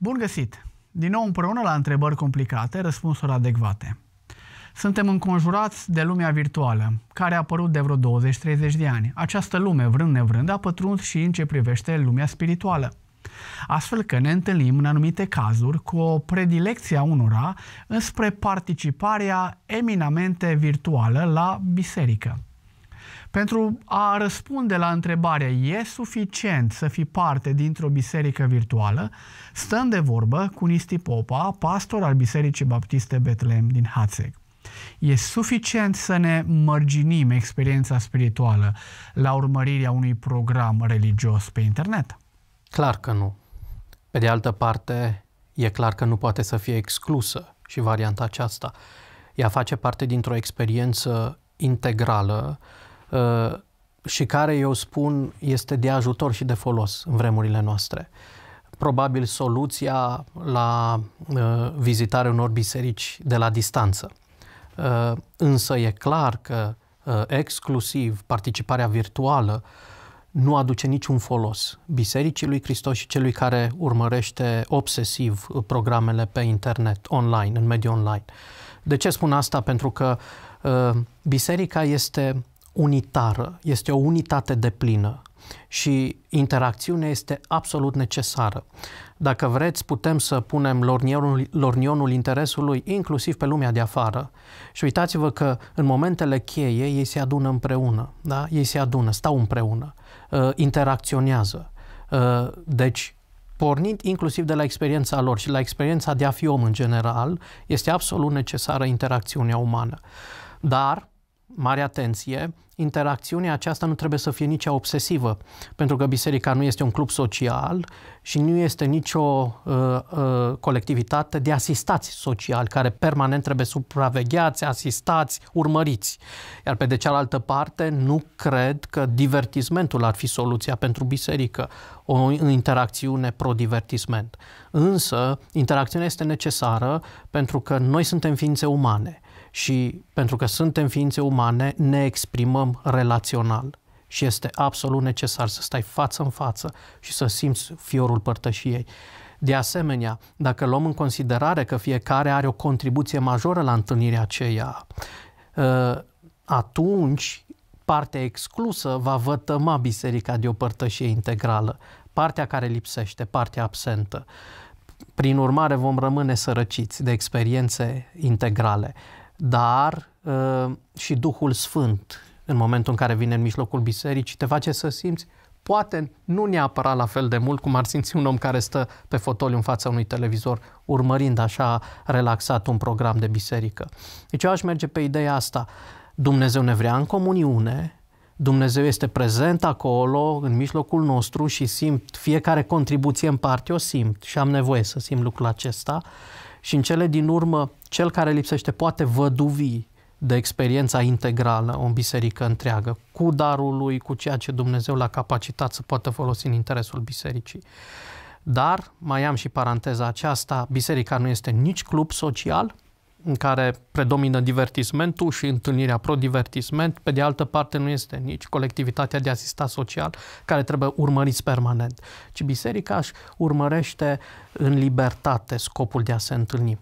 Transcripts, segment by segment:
Bun găsit! Din nou împreună la întrebări complicate, răspunsuri adecvate. Suntem înconjurați de lumea virtuală, care a apărut de vreo 20-30 de ani. Această lume, vrând nevrând, a pătruns și în ce privește lumea spirituală. Astfel că ne întâlnim în anumite cazuri cu o predilecție a unora înspre participarea eminamente virtuală la biserică pentru a răspunde la întrebarea e suficient să fii parte dintr-o biserică virtuală, stăm de vorbă cu Nisti Popa, pastor al Bisericii Baptiste Betlehem din Hațeg. E suficient să ne mărginim experiența spirituală la urmărirea unui program religios pe internet? Clar că nu. Pe de altă parte, e clar că nu poate să fie exclusă și varianta aceasta. Ea face parte dintr-o experiență integrală Uh, și care, eu spun, este de ajutor și de folos în vremurile noastre. Probabil soluția la uh, vizitarea unor biserici de la distanță. Uh, însă e clar că exclusiv participarea virtuală nu aduce niciun folos Bisericii lui Hristos și celui care urmărește obsesiv programele pe internet, online, în mediul online. De ce spun asta? Pentru că uh, biserica este unitară, este o unitate de plină și interacțiunea este absolut necesară. Dacă vreți, putem să punem lornionul, lornionul interesului inclusiv pe lumea de afară. Și uitați-vă că în momentele cheie ei se adună împreună, da? ei se adună, stau împreună, uh, interacționează. Uh, deci, pornind inclusiv de la experiența lor și la experiența de a fi om în general, este absolut necesară interacțiunea umană. Dar, mare atenție, interacțiunea aceasta nu trebuie să fie nici obsesivă, pentru că biserica nu este un club social și nu este nicio uh, uh, colectivitate de asistați sociali care permanent trebuie supravegheați, asistați, urmăriți. Iar pe de cealaltă parte, nu cred că divertismentul ar fi soluția pentru biserică, o interacțiune pro-divertisment. Însă, interacțiunea este necesară pentru că noi suntem ființe umane – și pentru că suntem ființe umane, ne exprimăm relațional și este absolut necesar să stai față în față și să simți fiorul părtășiei. De asemenea, dacă luăm în considerare că fiecare are o contribuție majoră la întâlnirea aceea, ă, atunci partea exclusă va vătăma biserica de o părtășie integrală, partea care lipsește, partea absentă. Prin urmare, vom rămâne sărăciți de experiențe integrale dar uh, și Duhul Sfânt, în momentul în care vine în mijlocul bisericii, te face să simți poate nu neapărat la fel de mult cum ar simți un om care stă pe fotoliu în fața unui televizor, urmărind așa relaxat un program de biserică. Deci eu aș merge pe ideea asta. Dumnezeu ne vrea în comuniune, Dumnezeu este prezent acolo, în mijlocul nostru și simt fiecare contribuție în parte, o simt și am nevoie să simt lucrul acesta. Și în cele din urmă, cel care lipsește poate văduvi de experiența integrală o biserică întreagă, cu darul lui, cu ceea ce Dumnezeu l-a capacitat să poată folosi în interesul bisericii. Dar, mai am și paranteza aceasta, biserica nu este nici club social, în care predomină divertismentul și întâlnirea pro-divertisment, pe de altă parte nu este nici colectivitatea de asistat social care trebuie urmăriți permanent, ci biserica își urmărește în libertate scopul de a se întâlni.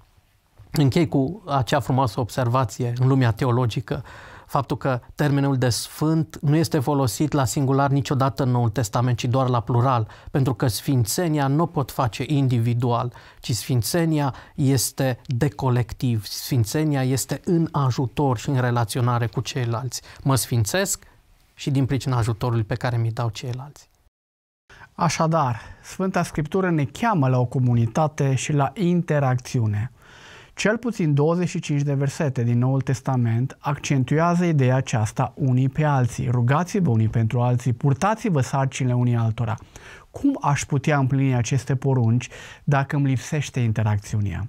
Închei cu acea frumoasă observație în lumea teologică. Uh, faptul că termenul de sfânt nu este folosit la singular niciodată în Noul Testament, ci doar la plural, pentru că sfințenia nu pot face individual, ci sfințenia este de colectiv, sfințenia este în ajutor și în relaționare cu ceilalți. Mă sfințesc și din pricina ajutorului pe care mi i dau ceilalți. Așadar, Sfânta Scriptură ne cheamă la o comunitate și la interacțiune – cel puțin 25 de versete din Noul Testament accentuează ideea aceasta unii pe alții. Rugați-vă unii pentru alții, purtați-vă sarcinile unii altora. Cum aș putea împlini aceste porunci dacă îmi lipsește interacțiunea?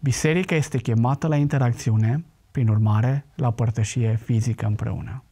Biserica este chemată la interacțiune, prin urmare, la părtășie fizică împreună.